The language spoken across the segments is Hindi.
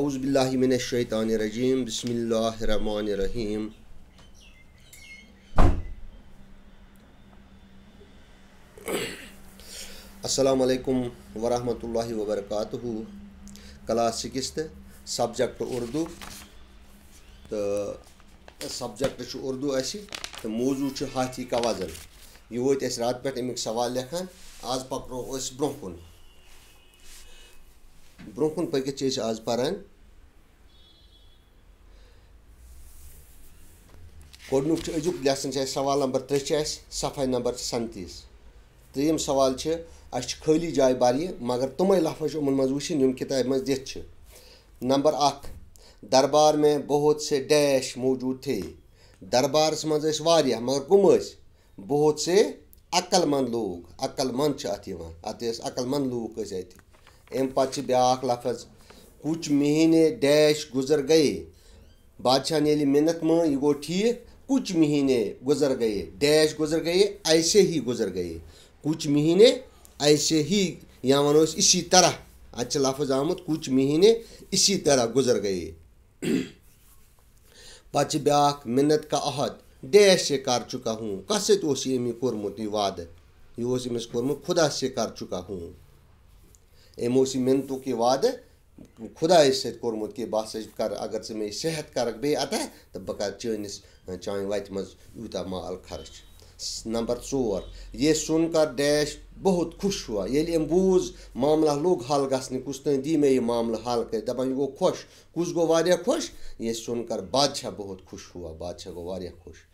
अउज़बिल्लिमिनशैतानरजीम बसमीम असलकम वरहमल वबरक क्लास सिक्स सब्जेक्ट उर्दू तो सब्जेक्ट उर्दू अ मौजू हाथी कवाजन यह वो रात पे अमिक सवाल लेखान आज पकड़ो ब्रोह कुन برونٛہہ کُن پٔکِتھ چھِ أسۍ آز پَران گۄڈٕنیُک چھُ أزیُک لیسَن چھِ اَسہِ سوال نمبر ترٛےٚ چھِ اَسہِ صفحے نمبر سَنتیٖس تہٕ یِم سوال چھِ اَسہِ چھِ خٲلی جایہِ بَرِیہِ مگر تِمَے لفظ چھِ یِمَن منٛز وٕچھِنۍ یِم کِتابہِ منٛز دِتھ چھِ نمبر اَکھ دربار میں بہت سے ڈیش موٗجوٗد تھے دربارَس منٛز ٲسۍ واریاہ مگر کٕم ٲسۍ بہت سے عقل منٛد لوٗکھ عقل منٛد چھِ اَتھ یِوان اَتھ ٲسۍ عقل منٛد لوٗکھ ٲسۍ اَتہِ अम पे ब्याक लफज कुछ महीने डैश गुजर गए बादशाह ने मिनत में यह गो ठीक कुछ महीने गुजर गए डैश गुजर गए ऐसे ही गुजर गए कुछ महीने ऐसे ही या वनो इसी तरह अच्छे लफज आमुत कुछ महीने इसी तरह गुजर गए पे ब्या मिनत का अहद डैश से कर चुका हूँ कस ये तो कर्मुत यह वाद यह कर्मुत खुदा से कर चुका हूँ एमोसीमेंटों के बाद खुदा इसे कोर्मुत के बह कर अगर से मे सेहत करक बे अतः तो बह कर चनिस चान वत मज यूत माल खर्च नंबर चोर ये सुनकर डैश बहुत खुश हुआ ये बूज मामला लोग हल गुस्तंदी मैं ये मामला हल कर दपान गो खुश कुछ गो वारिया खुश ये सुनकर बादशाह बहुत खुश हुआ बादशाह गो वारिया खुश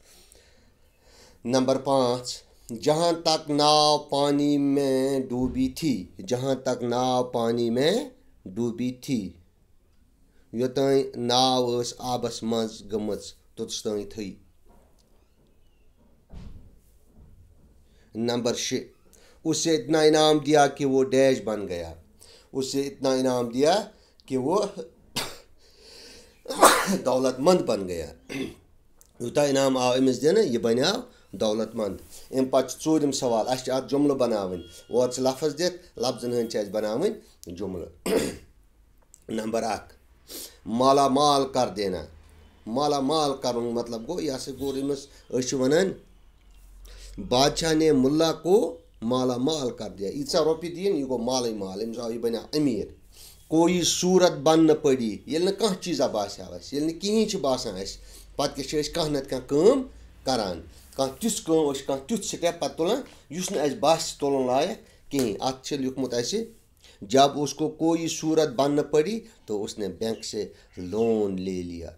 नंबर जहाँ तक नाव पानी में डूबी थी जहाँ तक नाव पानी में डूबी थी योत नाव उस आबस मज ग توٚتَس थी नंबर शे उसे इतना इनाम दिया कि वो डैश बन गया उसे इतना इनाम दिया कि वो दौलतमंद बन गया यूत इनाम आव अमिस दिन यह बनिया दौलत मंद अम पे चूरम सवाल अ जुमल बनाव और लफज दिख लफजन हंद बनाव जुमल नंबर अख माला माल कर देना माला माल कर मतलब गो यह गो अमस वन बादशाह ने मुला को माला माल कर दिया ईसा रोपि दिन यह गो माल माल अम्स आव यह बना अमीर कोई सूरत बन पड़ी ये कह चीज़ा बासा कहें बासान पे कह ना कह کران کانٛہہ تیُتھ کٲم أسۍ چھِ کانٛہہ تیُتھ سِٹٮ۪پ پَتہٕ تُلان یُس نہٕ اَسہِ باسہِ تُلُن لایق کِہیٖنۍ اَتھ چھِ لیوٗکھمُت اَسہِ جب اس کو کویی صوٗرت بنٛد نہٕ تو اس نے بینٛک سے لون لے لِیا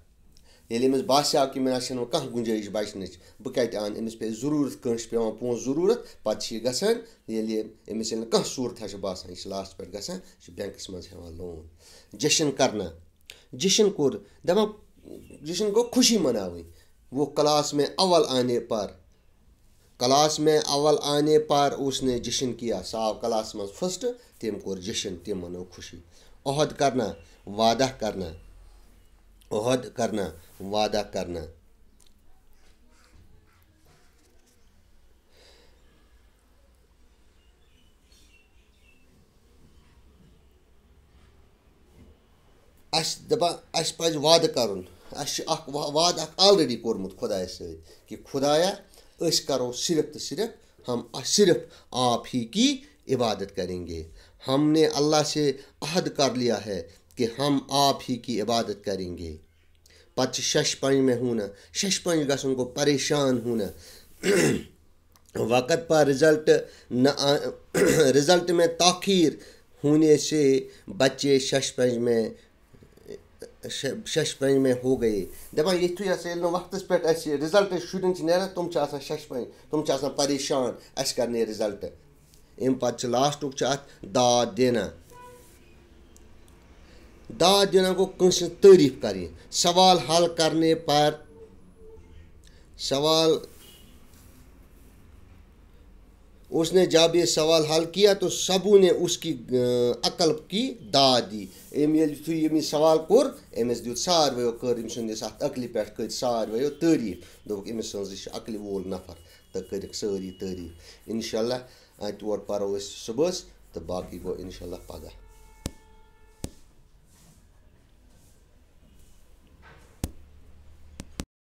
ییٚلہِ أمِس باسیٛو کہِ مےٚ نہ چھَنہٕ وۄنۍ کانٛہہ گُنجٲیِش بَچنٕچ بہٕ کَتہِ اَنہٕ أمِس پیٚیہِ ضٔروٗرت کٲنٛسہِ چھِ پٮ۪وان پونٛسہٕ ضٔروٗرت پَتہٕ چھِ یہِ گژھان ییٚلہِ یہِ أمِس ییٚلہِ نہٕ کانٛہہ صوٗرتھا چھِ باسان یہِ چھِ لاسٹَس پٮ۪ٹھ گژھان یہِ چھِ بٮ۪نٛکَس منٛز ہٮ۪وان لون جشن کَرنا جشن کوٚر دَپان جشن گوٚو خوشی مَناوٕنۍ वो क्लास में अव्वल आने पर क्लास में अव्वल आने पर उसने जशन किया साव क्लास में फर्स्ट तम कोर जशन तम मनो खुशी अहद करना वादा करना अहद करना वादा करना अस दपा अस पज वादे कर اَسہِ چھُ اَکھ وعدٕ اَکھ آلریڈی کوٚرمُت خۄدایَس سۭتۍ کہِ خۄدایا أسۍ کَرو صرف تہٕ صرف ہم صرف آپ ہی کی عبادت کریں گے ہم نے اللہ سے عہد कर लिया है कि हम आप ही की इबादत करेंगे پتہٕ چھِ شش پنٛج مےٚ ہوٗنہ شش پنٛج گژھُن گوٚو پریشان ہوٗنہ وقت پر رِزلٹ نہ رِزلٹ مےٚ تاخیٖر ہوٗنے سے بچے شش پنٛج مےٚ شیٚش پرٛانہِ مےٚ ہو گٔیے دَپان یِتھُے ہَسا ییٚلہِ نہٕ وقتَس پٮ۪ٹھ اَسہِ رِزَلٹ شُرٮ۪ن چھِ نیران تِم چھِ آسان شیٚش پرٛانہِ تِم چھِ آسان پریشان اَسہِ کَر نیرِ رِزَلٹ اَمہِ پَتہٕ چھِ لاسٹُک چھُ اَتھ داد دینا داد دینا گوٚو کٲنٛسہِ ہٕنٛز تعٲریٖف کَرٕنۍ سوال حل کَرنے پر سوال उसने जब यह सवाल हल किया तो सबू ने उसकी अकल की दा दी यु सवाल कोर अमिस दूत सारो कर अकल पे कर सारो तारीफ दोपक अकल वोल नफर तो कर सारी तारीफ इनशा तौर पर पो सुबह तो बाकी गो इनशा पगह